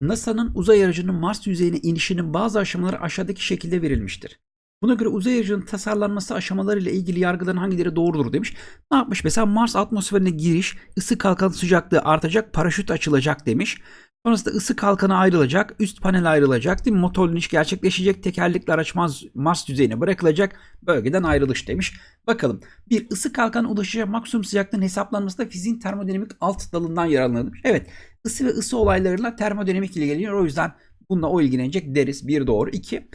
NASA'nın uzay aracının Mars yüzeyine inişinin bazı aşamaları aşağıdaki şekilde verilmiştir. Buna göre uzay aracının tasarlanması aşamaları ile ilgili yargıların hangileri doğrudur demiş. Ne yapmış? Mesela Mars atmosferine giriş, ısı kalkan sıcaklığı artacak, paraşüt açılacak demiş. Sonrasında ısı kalkanı ayrılacak, üst panel ayrılacak, değil mi? Motorlu iniş gerçekleşecek, tekerlekli araç mas, mas düzeyine bırakılacak, bölgeden ayrılış demiş. Bakalım bir ısı kalkan ulaşacak maksimum sıcaklığın hesaplanması da fiziğin termodinamik alt dalından yararlanılmış. Evet ısı ve ısı olaylarıyla termodinamik ilgileniyor o yüzden bununla o ilgilenecek deriz. Bir doğru. iki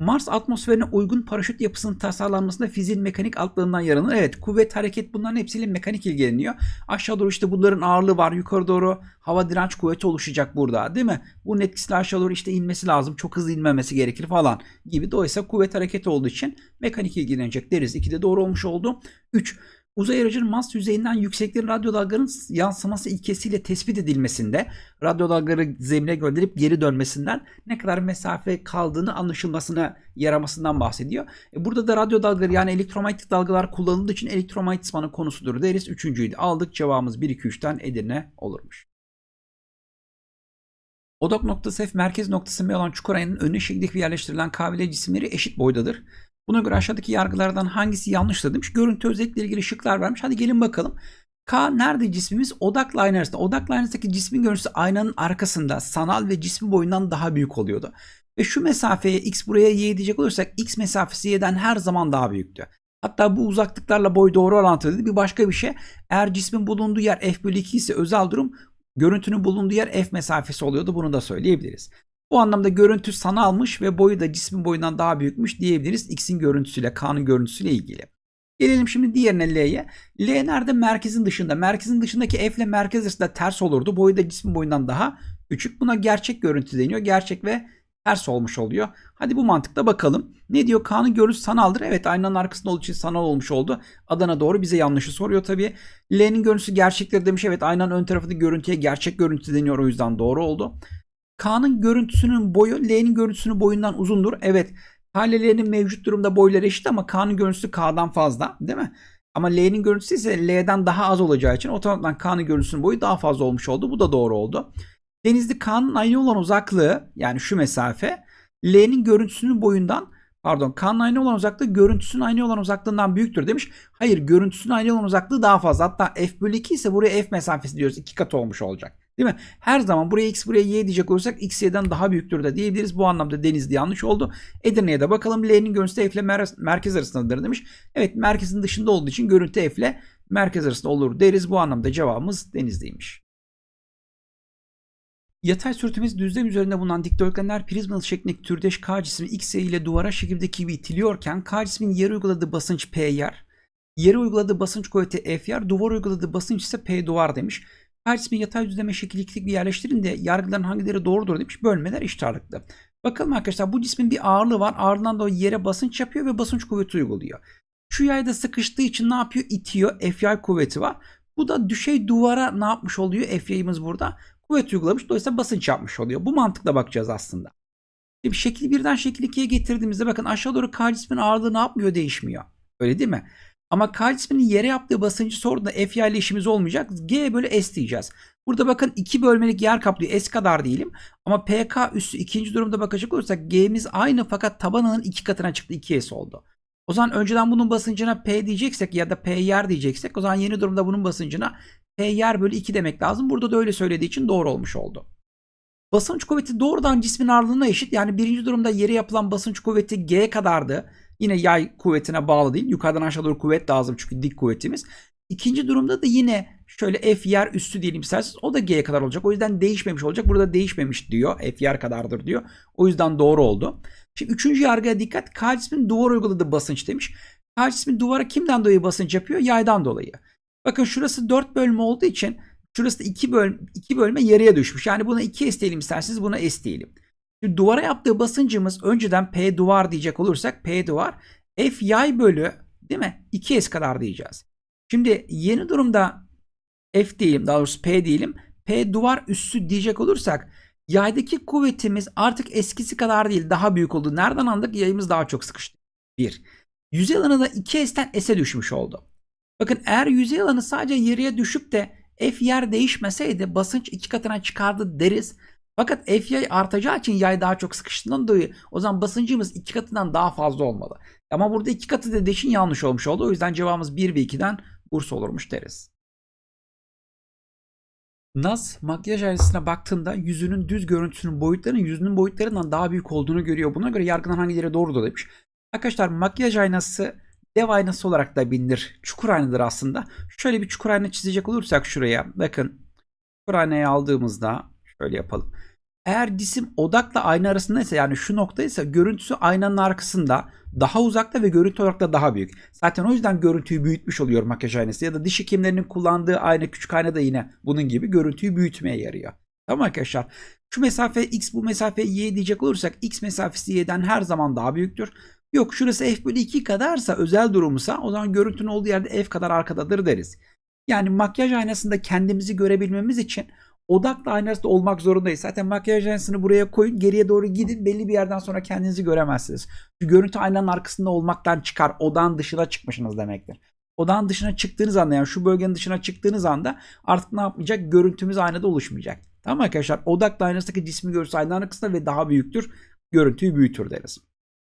Mars atmosferine uygun paraşüt yapısının tasarlanmasında fiziğin mekanik altlığından yararlanır. Evet kuvvet hareket bunların hepsiyle mekanik ilgileniyor. Aşağı doğru işte bunların ağırlığı var. Yukarı doğru hava direnç kuvveti oluşacak burada değil mi? Bunun etkisiyle aşağı doğru işte inmesi lazım. Çok hızlı inmemesi gerekir falan gibi. Dolayısıyla kuvvet hareket olduğu için mekanik ilgilenecek deriz. İki de doğru olmuş oldu. 3. Uzay aracının Mars yüzeyinden yükseklerin radyo dalgalarının yansıması ilkesiyle tespit edilmesinde radyo dalgaları zemine gönderip geri dönmesinden ne kadar mesafe kaldığını anlaşılmasına yaramasından bahsediyor. E burada da radyo dalgaları yani elektromanyetik dalgalar kullanıldığı için elektromanyetizmanın konusudur deriz. Üçüncüydü. Aldık cevabımız 1-2-3'ten Edirne olurmuş. Odak noktası F merkez noktası M olan çukur ayının önüne şekildeki yerleştirilen kavile cisimleri eşit boydadır. Buna göre aşağıdaki yargılardan hangisi yanlıştır demiş. Görüntü özellikleri ilgili şıklar vermiş. Hadi gelin bakalım. K nerede cismimiz? Odakla ayna arasında. Odakla aynasındaki cismin görüntüsü aynanın arkasında sanal ve cismi boyundan daha büyük oluyordu. Ve şu mesafeye x buraya y diyecek olursak x mesafesi y'den her zaman daha büyüktü. Hatta bu uzaklıklarla boy doğru orantılıydı. Bir başka bir şey eğer cismin bulunduğu yer f bölü 2 ise özel durum görüntünün bulunduğu yer f mesafesi oluyordu. Bunu da söyleyebiliriz. Bu anlamda görüntü sanalmış ve boyu da cismin boyundan daha büyükmüş diyebiliriz X'in görüntüsüyle K'nın görüntüsüyle ilgili. Gelelim şimdi diğerine L'ye. L nerede? Merkezin dışında. Merkezin dışındaki F ile merkez arasında ters olurdu. Boyu da cismin boyundan daha küçük. Buna gerçek görüntü deniyor. Gerçek ve ters olmuş oluyor. Hadi bu mantıkla bakalım. Ne diyor? Kaan'ın görüntüsü sanaldır. Evet aynanın arkasında olduğu için sanal olmuş oldu. Adana doğru bize yanlışı soruyor tabii. L'nin görüntüsü gerçektir demiş. Evet aynanın ön tarafında görüntüye gerçek görüntü deniyor. O yüzden doğru oldu. K'nın görüntüsünün boyu L'nin görüntüsünün boyundan uzundur. Evet. Halelerin mevcut durumda boyları eşit ama K'nın görüntüsü K'dan fazla değil mi? Ama L'nin görüntüsü ise L'den daha az olacağı için otomatikman K'nın görüntüsünün boyu daha fazla olmuş oldu. Bu da doğru oldu. Denizli K'nın aynı olan uzaklığı yani şu mesafe L'nin görüntüsünün boyundan pardon K'nın aynı olan uzaklığı görüntüsünün aynı olan uzaklığından büyüktür demiş. Hayır görüntüsünün aynı olan uzaklığı daha fazla. Hatta F bölü 2 ise buraya F mesafesi diyoruz. 2 kat olmuş olacak. Değil mi? Her zaman buraya x buraya y diyecek olursak x y'den daha büyüktür de diyebiliriz. Bu anlamda Denizli yanlış oldu. Edirne'ye de bakalım. L'nin görüntüsü f ile merkez arasındadır demiş. Evet merkezin dışında olduğu için görüntü f ile merkez arasında olur deriz. Bu anlamda cevabımız Denizli'ymiş. Yatay sürtünmesi düzlem üzerinde bulunan dikdörtgenler prizmalı şeklindeki türdeş K cismi X ile duvara şekildeki gibi itiliyorken K cismin yere uyguladığı basınç P yer, yere uyguladığı basınç kuvveti F yer, duvar uyguladığı basınç ise P duvar demiş. Her yatay düzleme şekilliklik bir yerleştirin de yargıların hangileri doğrudur demiş. Bölmeler iştarlıklı. Bakalım arkadaşlar bu cismin bir ağırlığı var. Ağırlığından dolayı yere basınç yapıyor ve basınç kuvveti uyguluyor. Şu yayda sıkıştığı için ne yapıyor? İtiyor. Fy kuvveti var. Bu da düşey duvara ne yapmış oluyor? Fy'imiz burada. Kuvvet uygulamış. Dolayısıyla basınç yapmış oluyor. Bu mantıkla bakacağız aslında. Şimdi şekil birden şekil ikiye getirdiğimizde bakın aşağı doğru K cismin ağırlığı ne yapmıyor? Değişmiyor. Öyle değil mi? Ama K cisminin yere yaptığı basıncı sorduğunda F ile işimiz olmayacak. G bölü S diyeceğiz. Burada bakın 2 bölmelik yer kaplıyor. S kadar diyelim. Ama PK üssü ikinci durumda bakacak olursak G'miz aynı fakat tabanının 2 katına çıktı. 2S oldu. O zaman önceden bunun basıncına P diyeceksek ya da P yer diyeceksek o zaman yeni durumda bunun basıncına P yer bölü 2 demek lazım. Burada da öyle söylediği için doğru olmuş oldu. Basınç kuvveti doğrudan cismin ağırlığına eşit. Yani birinci durumda yere yapılan basınç kuvveti G kadardı. Yine yay kuvvetine bağlı değil. Yukarıdan aşağı doğru kuvvet lazım çünkü dik kuvvetimiz. İkinci durumda da yine şöyle F yer üstü diyelim isterseniz o da G'ye kadar olacak. O yüzden değişmemiş olacak. Burada değişmemiş diyor. F yer kadardır diyor. O yüzden doğru oldu. Şimdi üçüncü yargıya dikkat. K cismin duvar uyguladığı basınç demiş. K cismin duvara kimden dolayı basınç yapıyor? Yaydan dolayı. Bakın şurası 4 bölme olduğu için şurası da 2, böl 2 bölme yarıya düşmüş. Yani buna 2S diyelim isterseniz buna S diyelim. Şimdi duvara yaptığı basıncımız önceden P duvar diyecek olursak P duvar F yay bölü değil mi? 2S kadar diyeceğiz. Şimdi yeni durumda F diyelim daha doğrusu P diyelim. P duvar üssü diyecek olursak yaydaki kuvvetimiz artık eskisi kadar değil daha büyük oldu. Nereden anladık? Yayımız daha çok sıkıştı. 1. Yüzey alanı da 2S'ten S'e düşmüş oldu. Bakın eğer yüzey alanı sadece yarıya düşüp de F yer değişmeseydi basınç iki katına çıkardı deriz. Fakat F yay artacağı için yay daha çok sıkıştığından dolayı o zaman basıncımız iki katından daha fazla olmalı. Ama burada iki katı dediği yanlış olmuş oldu. O yüzden cevabımız 1 ve 2'den burs olurmuş deriz. Naz makyaj ailesine baktığında yüzünün düz görüntüsünün boyutlarının yüzünün boyutlarından daha büyük olduğunu görüyor. Buna göre yargılan hangileri doğrudur demiş. Arkadaşlar makyaj aynası dev aynası olarak da bilinir. Çukur aynadır aslında. Şöyle bir çukur ayna çizecek olursak şuraya bakın. Çukur aynayı aldığımızda Öyle yapalım. Eğer cisim odakla ayna arasındaysa yani şu noktaysa görüntüsü aynanın arkasında daha uzakta ve görüntü olarak da daha büyük. Zaten o yüzden görüntüyü büyütmüş oluyor makyaj aynası ya da diş hekimlerinin kullandığı ayna küçük ayna da yine bunun gibi görüntüyü büyütmeye yarıyor. Tamam arkadaşlar. Şu mesafe x bu mesafe y diyecek olursak x mesafesi y'den her zaman daha büyüktür. Yok şurası f bölü 2 kadarsa özel durumsa o zaman görüntünün olduğu yerde f kadar arkadadır deriz. Yani makyaj aynasında kendimizi görebilmemiz için odakla aynı arasında olmak zorundayız. Zaten makyaj lensini buraya koyun geriye doğru gidin belli bir yerden sonra kendinizi göremezsiniz. Çünkü görüntü aynanın arkasında olmaktan çıkar. Odan dışına çıkmışsınız demektir. Odan dışına çıktığınız anda yani şu bölgenin dışına çıktığınız anda artık ne yapmayacak? Görüntümüz aynada oluşmayacak. Tamam arkadaşlar odakla aynasındaki cismi görüntüsü aynanın arkasında ve daha büyüktür. Görüntüyü büyütür deriz.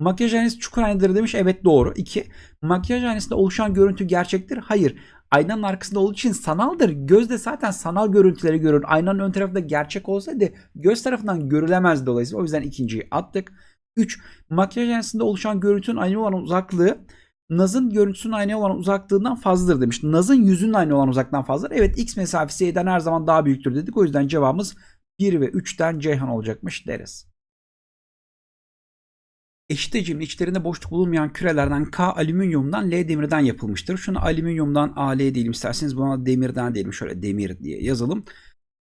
Makyaj aynası çukur aynıdır demiş. Evet doğru. 2. Makyaj aynasında oluşan görüntü gerçektir. Hayır. Aynanın arkasında olduğu için sanaldır. Gözde zaten sanal görüntüleri görür. Aynanın ön tarafında gerçek olsaydı göz tarafından görülemez dolayısıyla. O yüzden ikinciyi attık. 3. Makyaj aynasında oluşan görüntünün aynı olan uzaklığı Naz'ın görüntüsünün aynı olan uzaklığından fazladır demiş. Naz'ın yüzünün aynı olan uzaktan fazladır. Evet x mesafesi y'den her zaman daha büyüktür dedik. O yüzden cevabımız 1 ve 3'ten Ceyhan olacakmış deriz eşit hacimli içlerinde boşluk bulunmayan kürelerden K alüminyumdan L demirden yapılmıştır. Şunu alüminyumdan AL diyelim isterseniz buna demirden diyelim şöyle demir diye yazalım.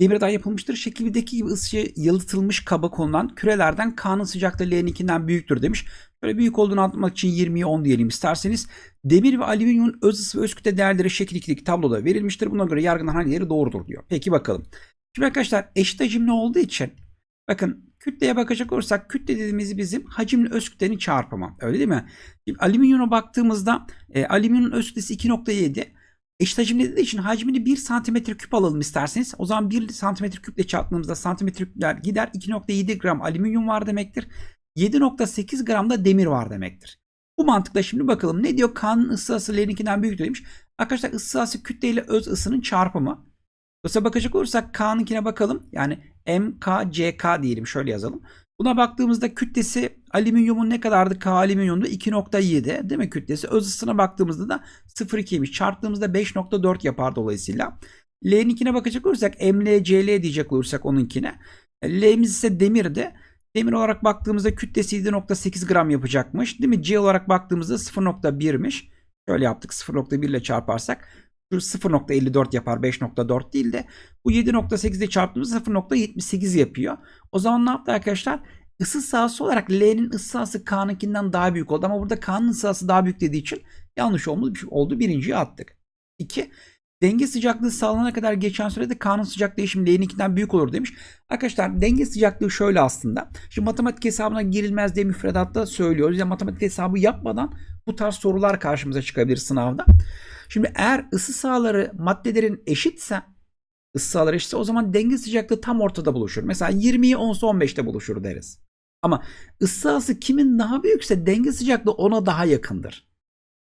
Demirden yapılmıştır. Şekildeki gibi ısıya yalıtılmış kaba konulan kürelerden K'nın sıcaklığı L'ninkinden büyüktür demiş. Böyle büyük olduğunu anlatmak için 20'ye 10 diyelim isterseniz. Demir ve alüminyumun öz ısı ve öz kütle değerleri şekil tabloda verilmiştir. Buna göre yargılanan hangileri doğrudur diyor. Peki bakalım. Şimdi arkadaşlar eşit hacimli olduğu için bakın Kütleye bakacak olursak kütle dediğimiz bizim hacimle öz kütlenin çarpımı. Öyle değil mi? Şimdi alüminyuma baktığımızda e, alüminyumun öz kütlesi 2.7. Eşit hacimli dediği için hacmini 1 santimetre küp alalım isterseniz. O zaman 1 santimetre küple çarptığımızda santimetre küpler gider. 2.7 gram alüminyum var demektir. 7.8 gram da demir var demektir. Bu mantıkla şimdi bakalım ne diyor? Kanın ısı ısı büyük demiş. Arkadaşlar ısı ısı kütle ile öz ısının çarpımı. Dolayısıyla bakacak olursak K'nınkine bakalım. Yani MKCK diyelim şöyle yazalım. Buna baktığımızda kütlesi alüminyumun ne kadardı? K alüminyumda 2.7 değil mi kütlesi? Öz ısısına baktığımızda da 0.2'ymiş. Çarptığımızda 5.4 yapar dolayısıyla. L'ninkine bakacak olursak MLCL diyecek olursak onunkine. L'miz ise demirdi. Demir olarak baktığımızda kütlesi 7.8 gram yapacakmış. Değil mi? C olarak baktığımızda 0.1'miş. Şöyle yaptık 0.1 ile çarparsak şu 0.54 yapar 5.4 değil de bu 7.8'de çarptığımız 0.78 yapıyor. O zaman ne yaptı arkadaşlar? Isı sahası olarak L'nin ısı sahası K'nınkinden daha büyük oldu ama burada K'nın ısı sahası daha büyük dediği için yanlış olmuş şey oldu. Birinciyi attık. 2. Denge sıcaklığı sağlanana kadar geçen sürede K'nın sıcak değişimi L'ninkinden büyük olur demiş. Arkadaşlar denge sıcaklığı şöyle aslında. Şimdi matematik hesabına girilmez diye müfredatta söylüyoruz. Yani matematik hesabı yapmadan bu tarz sorular karşımıza çıkabilir sınavda. Şimdi eğer ısı sahaları maddelerin eşitse ısı sahaları eşitse o zaman denge sıcaklığı tam ortada buluşur. Mesela 20'yi 10'sa 15'te buluşur deriz. Ama ısı sahası kimin daha büyükse denge sıcaklığı ona daha yakındır.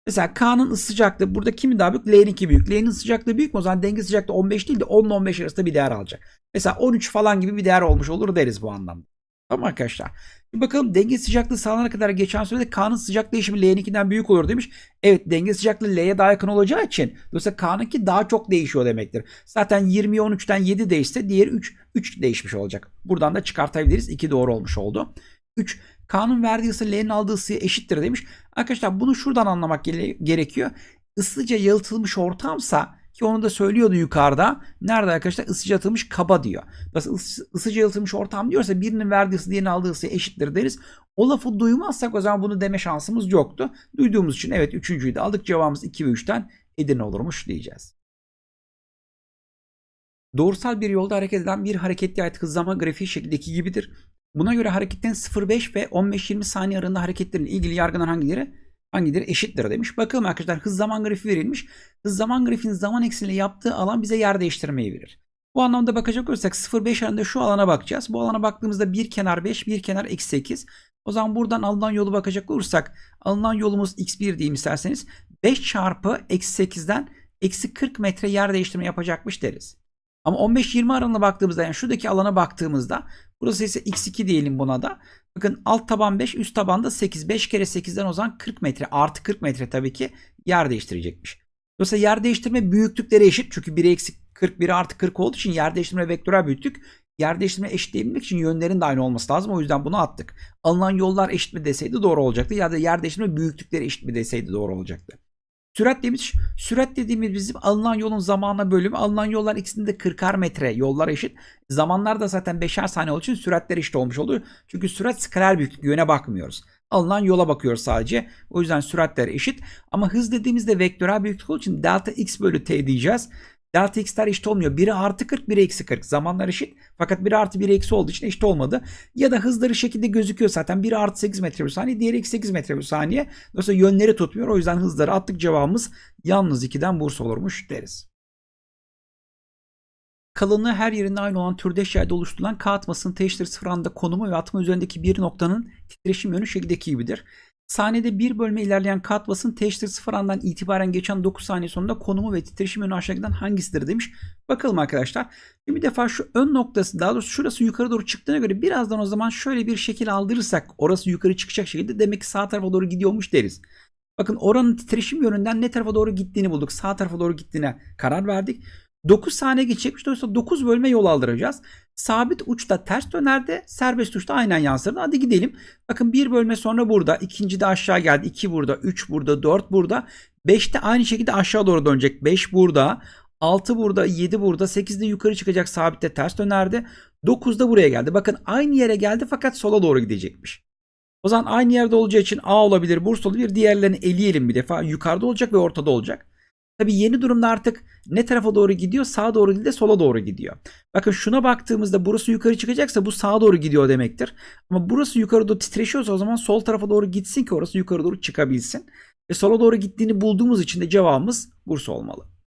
Mesela K'nın ısı sıcaklığı burada kimin daha büyük? L'ninki büyük. L'nin sıcaklığı büyük mü? O zaman denge sıcaklığı 15 değil de 10 ile 15 arasında bir değer alacak. Mesela 13 falan gibi bir değer olmuş olur deriz bu anlamda. Tamam arkadaşlar. Bir bakalım denge sıcaklığı sağlanana kadar geçen sürede K'nın sıcak değişimi L'ninkinden büyük olur demiş. Evet denge sıcaklığı L'ye daha yakın olacağı için dolayısıyla K'nınki daha çok değişiyor demektir. Zaten 20'ye 13'ten 7 değişse diğeri 3, 3 değişmiş olacak. Buradan da çıkartabiliriz. 2 doğru olmuş oldu. 3. K'nın verdiği ısı L'nin aldığı ısıya eşittir demiş. Arkadaşlar bunu şuradan anlamak gerekiyor. Isıca yalıtılmış ortamsa ki onu da söylüyordu yukarıda. Nerede arkadaşlar? Isıcı atılmış kaba diyor. Nasıl ısı, ısıcı atılmış ortam diyorsa birinin verdiği ısı diğerinin aldığı ısıya eşittir deriz. O lafı duymazsak o zaman bunu deme şansımız yoktu. Duyduğumuz için evet üçüncüyü de aldık. Cevabımız 2 ve 3'ten Edirne olurmuş diyeceğiz. Doğrusal bir yolda hareket eden bir hareketli ait hızlama grafiği şekildeki gibidir. Buna göre hareketten 0.5 ve 15-20 saniye aralığında hareketlerin ilgili yargılar hangileri hangileri eşittir demiş. Bakalım arkadaşlar hız zaman grafiği verilmiş. Hız zaman grafiğinin zaman ekseniyle yaptığı alan bize yer değiştirmeyi verir. Bu anlamda bakacak olursak 0-5 halinde şu alana bakacağız. Bu alana baktığımızda bir kenar 5, bir kenar eksi 8. O zaman buradan alınan yolu bakacak olursak alınan yolumuz x1 diyeyim isterseniz 5 çarpı eksi 8'den eksi 40 metre yer değiştirme yapacakmış deriz. Ama 15-20 aralığına baktığımızda yani şuradaki alana baktığımızda burası ise x2 diyelim buna da. Bakın alt taban 5, üst taban da 8. 5 kere 8'den o zaman 40 metre. Artı 40 metre tabii ki yer değiştirecekmiş. Dolayısıyla yer değiştirme büyüklükleri eşit. Çünkü 1'e eksi 40, 1'e artı 40 olduğu için yer değiştirme vektörel büyüklük, Yer değiştirme eşitleyebilmek için yönlerin de aynı olması lazım. O yüzden bunu attık. Alınan yollar eşit mi deseydi doğru olacaktı. Ya da yer değiştirme büyüklükleri eşit mi deseydi doğru olacaktı. Sürat demiş. Sürat dediğimiz bizim alınan yolun zamana bölümü. Alınan yollar ikisinde 40'ar metre yollar eşit. Zamanlar da zaten 5'er saniye olduğu için süratler eşit olmuş oluyor. Çünkü sürat skaler büyüklük yöne bakmıyoruz. Alınan yola bakıyoruz sadece. O yüzden süratler eşit. Ama hız dediğimizde vektörel büyüklük olduğu için delta x bölü t diyeceğiz. Delta Latexler eşit olmuyor. Biri artı 40, biri eksi 40. Zamanlar eşit. Fakat biri artı biri eksi olduğu için eşit olmadı. Ya da hızları şekilde gözüküyor zaten. Biri artı 8 metre bir saniye, diğeri eksi 8 metre bir saniye. Dolayısıyla yönleri tutmuyor. O yüzden hızları attık cevabımız yalnız 2'den burs olurmuş deriz. Kalınlığı her yerinde aynı olan türdeş yerde oluşturulan kağıt atmasının T sıfırında konumu ve atma üzerindeki bir noktanın titreşim yönü şekildeki gibidir. Saniyede bir bölme ilerleyen kağıt atmasının T eşittir sıfır andan itibaren geçen 9 saniye sonunda konumu ve titreşim yönü aşağıdan hangisidir demiş. Bakalım arkadaşlar. Şimdi bir defa şu ön noktası daha doğrusu şurası yukarı doğru çıktığına göre birazdan o zaman şöyle bir şekil aldırırsak orası yukarı çıkacak şekilde demek ki sağ tarafa doğru gidiyormuş deriz. Bakın oranın titreşim yönünden ne tarafa doğru gittiğini bulduk. Sağ tarafa doğru gittiğine karar verdik. 9 saniye geçecekmiş. Dolayısıyla 9 bölme yol aldıracağız. Sabit uçta ters dönerde, serbest uçta aynen yansırdı. Hadi gidelim. Bakın bir bölme sonra burada, ikinci de aşağı geldi. 2 burada, 3 burada, 4 burada. 5 de aynı şekilde aşağı doğru dönecek. 5 burada, 6 burada, 7 burada, 8 de yukarı çıkacak sabitte ters dönerde. 9 da buraya geldi. Bakın aynı yere geldi fakat sola doğru gidecekmiş. O zaman aynı yerde olacağı için A olabilir, Bursa olabilir. Diğerlerini eleyelim bir defa. Yukarıda olacak ve ortada olacak. Tabi yeni durumda artık ne tarafa doğru gidiyor? Sağa doğru değil de sola doğru gidiyor. Bakın şuna baktığımızda burası yukarı çıkacaksa bu sağa doğru gidiyor demektir. Ama burası yukarı doğru titreşiyorsa o zaman sol tarafa doğru gitsin ki orası yukarı doğru çıkabilsin. Ve sola doğru gittiğini bulduğumuz için de cevabımız Bursa olmalı.